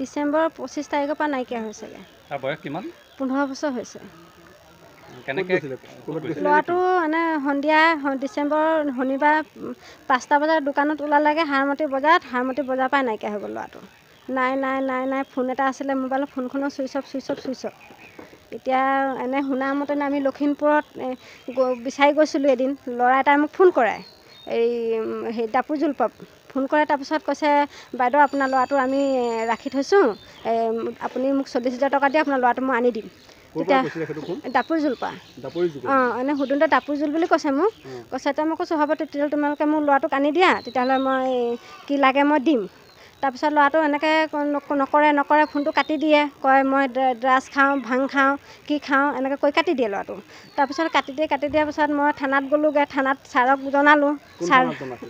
ডিচেম্বৰ পঁচিছ তাৰিখৰ পৰা নাইকিয়া হৈছেগৈ পোন্ধৰ বছৰ হৈছে ল'ৰাটো মানে সন্ধিয়া ডিচেম্বৰ শনিবাৰ পাঁচটা বজাত দোকানত ওলালেগৈ হাৰমতি বজাৰত হাৰমতি বজাৰৰ পৰাই নাইকিয়া হৈ গ'ল ল'ৰাটো নাই নাই নাই নাই ফোন এটা আছিলে মোবাইলৰ ফোনখনৰ switch off switch off switch off এতিয়া এনে শুনা শুনামতে আমি লখিমপুৰত বিচাৰি গৈছিলোঁ এদিন ল'ৰা এটাই মোক ফোন কৰায় এই হেৰি দাপোজোলপ ফোন কৰে তাৰপিছত কৈছে বাইদেউ আপোনাৰ ল'ৰাটো আমি ৰাখি থৈছোঁ আপুনি মোক চল্লিছ হাজাৰ টকা দিয়ে আপোনাৰ ল'ৰাটো মই আনি দিম তেতিয়া দাপৰিজুল পৰা অঁ এনে সুধোঁতে দাপৰিজুল বুলি কৈছে মোক কৈছে তেতিয়া মই কৈছোঁ হ'ব তেতিয়াহ'লে তোমালোকে মোৰ ল'ৰাটোক আনি দিয়া তেতিয়াহ'লে মই কি লাগে মই দিম তাৰপিছত ল'ৰাটো এনেকৈ নকৰে নকৰে ফোনটো কাটি দিয়ে কয় মই ড্ৰাগছ খাওঁ ভাং খাওঁ কি খাওঁ এনেকৈ কৈ কাটি দিয়ে ল'ৰাটো তাৰপিছত কাটি দিয়ে কাটি দিয়াৰ পিছত মই থানাত গ'লোঁগৈ থানাত ছাৰক জনালোঁ ছাৰ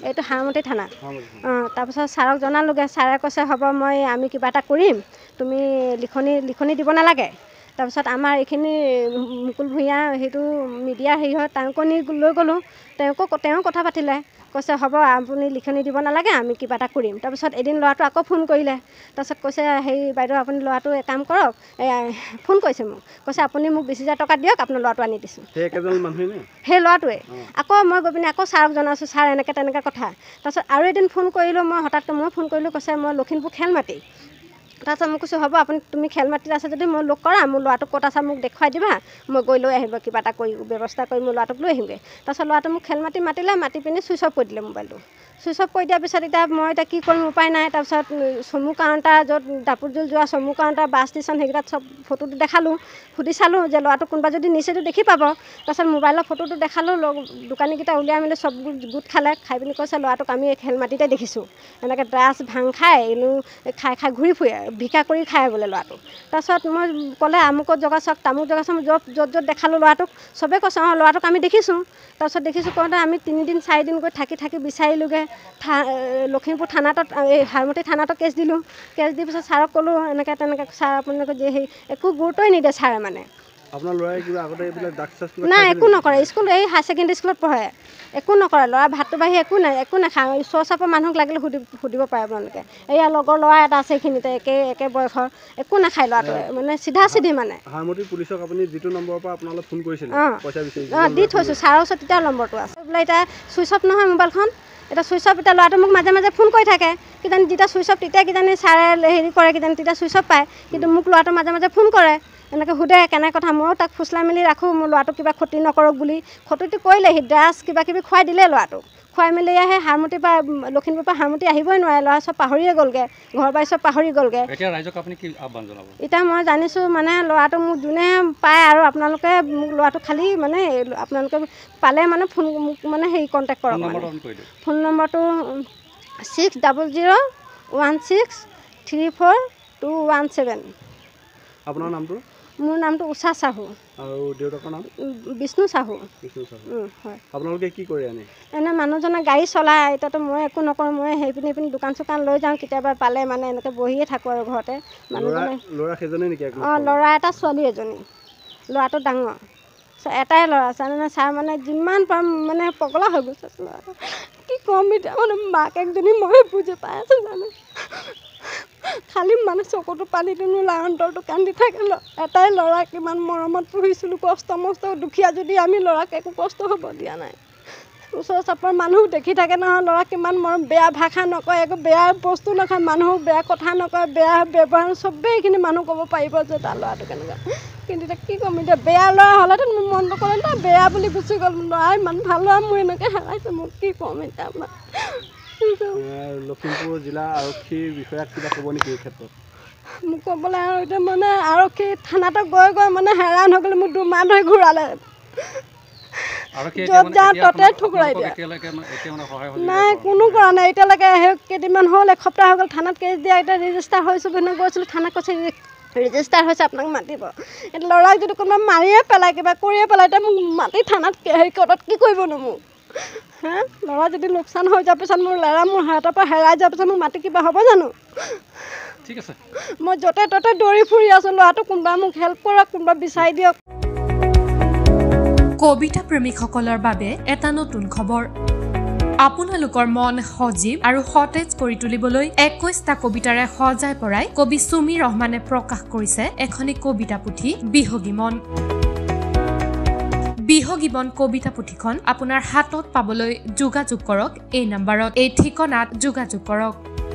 এইটো শাওণমতী থানা অঁ তাৰপিছত ছাৰক জনালোঁগৈ ছাৰে কৈছে হ'ব মই আমি কিবা এটা কৰিম তুমি লিখনি লিখনি দিব নালাগে তাৰপিছত আমাৰ এইখিনি মুকুল ভূঞা সেইটো মিডিয়া হেৰি হয় তেওঁকো নি লৈ গ'লোঁ তেওঁকো তেওঁ কথা পাতিলে কৈছে হ'ব আপুনি লিখনি দিব নালাগে আমি কিবা এটা কৰিম তাৰপিছত এদিন ল'ৰাটো আকৌ ফোন কৰিলে তাৰপিছত কৈছে হেৰি বাইদেউ আপুনি ল'ৰাটো এক কাম কৰক ফোন কৰিছে মোক কৈছে আপুনি মোক বিছ হাজাৰ টকা দিয়ক আপোনাৰ ল'ৰাটো আনি দিছোঁ সেই ল'ৰাটোৱে আকৌ মই গৈ পিনে আকৌ ছাৰক জনাইছোঁ ছাৰ এনেকৈ তেনেকৈ কথা তাৰপিছত আৰু এদিন ফোন কৰিলোঁ মই হঠাৎকৈ মই ফোন কৰিলোঁ কৈছে মই লখিমপুৰ খেল মাটি তাৰপিছত মই কৈছোঁ হ'ব আপুনি তুমি খেল মাটিত আছে যদি মই লগ কৰা মোৰ ল'ৰাটোক ক'ত আছে মোক দেখুৱাই দিবা মই গৈ লৈ আহিব কিবা এটা কৰি ব্যৱস্থা কৰি মোৰ ল'ৰাটোক লৈ আহিমগৈ তাৰপিছত ল'ৰাটো মোক খেল মাতি মাতিলে মাতি পিনি ছুইচ অফ কৰি দিলে মোবাইলটো চুইচত কৈ দিয়াৰ পিছত এতিয়া মই এতিয়া কি কৰিম উপায় নাই তাৰপিছত চমু কাউণ্টাৰ য'ত দাপোতজোল যোৱা চমু কাউণ্টাৰ বাছ ষ্টেচন সেইকেইটাত চব ফটোটো দেখালোঁ সুধি চালোঁ যে ল'ৰাটো কোনোবা যদি নিছেতো দেখি পাব তাৰপিছত মোবাইলৰ ফটোটো দেখালোঁ দোকানীকেইটা উলিয়াই মেলি চব গোট খালে খাই পিনি কৈছে ল'ৰাটোক আমি খেলমাটিতে দেখিছোঁ এনেকৈ ড্ৰাছ ভাং খাই এনেও খাই খাই ঘূৰি ফুৰে ভিক্ষা কৰি খাই বোলে ল'ৰাটো তাৰপিছত মই ক'লে আমুকত জগা চাওক তামুক জগা চাওক য'ত য'ত য'ত দেখালোঁ ল'ৰাটোক চবেই কৈছে অঁ ল'ৰাটোক আমি দেখিছোঁ তাৰপিছত দেখিছোঁ কওঁতে আমি তিনিদিন চাৰিদিন গৈ থাকি থাকি বিচাৰিলোঁগৈ থা লখিমপুৰ থানাটোত এই হাৰমতি থানাতো কেছ দিলোঁ কেছ দি পিছত ছাৰক ক'লোঁ এনেকৈ তেনেকৈ ছাৰ আপোনালোকে যি হেৰি একো গুৰুত্বই নিদিয়ে ছাৰে মানে নাই একো নকৰে স্কুল এই হায়াৰ ছেকেণ্ডেৰী স্কুলত পঢ়ে একো নকৰে ল'ৰা ভাতটো বাঢ়ি একো নাই একো নাখায় ওচৰ চাপৰ মানুহক লাগিলে সুধি সুধিব পাৰে আপোনালোকে এয়া লগৰ ল'ৰা এটা আছে এইখিনিতে একে একে বয়সৰ একো নাখায় ল'ৰাটোৱে মানে চিধা চিধি মানে অঁ দি থৈছোঁ ছাৰৰ ওচৰত তেতিয়া নম্বৰটো আছে বোলে এতিয়া চুইচ অফ নহয় মোবাইলখন এতিয়া চুইচ অফ এতিয়া ল'ৰাটো মোক মাজে মাজে ফোন কৰি থাকে কিজানি যেতিয়া চুইচ অফ তেতিয়া কিজানি ছাৰে হেৰি কৰে কিজানি তেতিয়া চুইচ অফ পায় কিন্তু মোক ল'ৰাটো মাজে মাজে ফোন কৰে এনেকৈ সোধে কেনে কথা ময়ো তাক ফুচলাই মেলি ৰাখোঁ মোৰ ল'ৰাটোক কিবা ক্ষতি নকৰক বুলি ক্ষতিটো কৰিলেহি কিবা কিবি খুৱাই দিলে ল'ৰাটোক খুৱাই মেলি আহে সাৰমতিৰ পৰা লখিমপুৰৰ পৰা সাৰমতি আহিবই নোৱাৰে ল'ৰা চব পাহৰিয়ে গ'লগৈ ঘৰ বাই চব পাহৰি গ'লগৈ এতিয়া এতিয়া মই জানিছোঁ মানে ল'ৰাটো মোক যোনে পায় আৰু আপোনালোকে মোক ল'ৰাটো খালি মানে আপোনালোকে পালে মানে ফোন মোক মানে হেৰি কণ্টেক্ট কৰক ফোন নম্বৰটো six double zero' one six three four two one seven আপোনাৰ নামটো মোৰ নামটো উষা চাহু আৰু দেউতাকৰ নাম বিষ্ণু চাহু বিষ্ণু চাহু হয় আপোনালোকে কি কৰে এনে এনে মানুহজনে গাড়ী চলাই এতিয়াতো মই একো নকৰোঁ মই সেইপিনে সেইপিনে দোকান চোকান লৈ যাওঁ কেতিয়াবা পালে মানে এনেকৈ বহিয়ে থাকোঁ আৰু ঘৰতে মানুহজনে ল'ৰা সেইজনে নেকি অঁ ল'ৰা এটা ছোৱালী এজনী ল'ৰাটো ডাঙৰ এটাই ল'ৰা চাৰ ছাৰ মানে যিমান পাৰোঁ মানে পগলা হৈ গৈছে ল'ৰাটো কি ক'ম এতিয়া মানে মাক একজনী মই বুজি পাই আছোঁ জানো খালি মানে চকুটো পানীটো নোলা অন্তৰটো কান্দি থাকে ল এটাই ল'ৰা কিমান মৰমত পুহিছিলোঁ কষ্ট মষ্ট দুখীয়া যদি আমি ল'ৰাক একো কষ্ট হ'ব দিয়া নাই ওচৰ চাপৰ মানুহ দেখি থাকে নহয় ল'ৰাক ইমান মৰম বেয়া ভাষা নকয় একো বেয়া বস্তু নকয় মানুহ বেয়া কথা নকয় বেয়া ব্যৱহাৰ চবেইখিনি মানুহ ক'ব পাৰিব যে তাৰ ল'ৰাটো কেনেকুৱা কিন্তু এতিয়া কি ক'ম এতিয়া বেয়া ল'ৰা হ'লেতো মোৰ মনটো ক'লে তাই বেয়া বুলি গুচি গ'ল ল'ৰাই ইমান ভাল ল'ৰা মোৰ এনেকৈ হেৰাইছে মোৰ কি ক'ম এতিয়া লখিমপুৰ জিলা আৰক্ষীৰ বিষয়াক কিবা ক'ব নেকি এই ক্ষেত্ৰত মোক ক'বলৈ আৰু এতিয়া মানে আৰক্ষী থানাতে গৈ গৈ মানে হেৰাণ হৈ গ'লে মোক দুমান ধৰি ঘূৰালে য'ত যাওঁ ততে ঠুকৰাই দিয়ে নাই কোনো কৰা নাই এতিয়ালৈকে কেইদিনমান হ'ল এসপ্তাহ হৈ গ'ল থানাত কেছ দিয়া এতিয়া ৰেজিষ্টাৰ হৈছোঁ বুলি গৈছিলোঁ থানাত কৈছে ৰেজিষ্টাৰ হৈছে আপোনাক মাতিব এতিয়া ল'ৰাক যদি কোনোবাই মাৰিয়ে পেলাই কিবা কৰিয়ে পেলাই এতিয়া মোক মাতি থানাত হেৰি কৰ্টত কি কৰিবনো মোক ল'ৰা যদি লোকচান হৈ যোৱাৰ পিছত মোৰ ল'ৰা মোৰ হাতৰ পৰা হেৰাই যোৱাৰ পিছত মোৰ মাটি কিবা হ'ব জানো ঠিক আছে মই য'তে ত'তে দৌৰি ফুৰি আছোঁ ল'ৰাটো কোনোবা মোক হেল্প কৰক কোনোবা বিচাৰি দিয়ক কবিতা প্ৰেমিকসকলৰ বাবে এটা নতুন খবৰ আপোনালোকৰ মন সজীৱ আৰু সতেজ কৰি তুলিবলৈ একৈশটা কবিতাৰে সজাই পৰাই কবি চুমি ৰহমানে প্ৰকাশ কৰিছে এখনি কবিতা পুথি বিহগী মন গৃহগীৱন কবিতা পুথিখন আপোনাৰ হাতত পাবলৈ যোগাযোগ কৰক এই নাম্বাৰত এই ঠিকনাত যোগাযোগ কৰক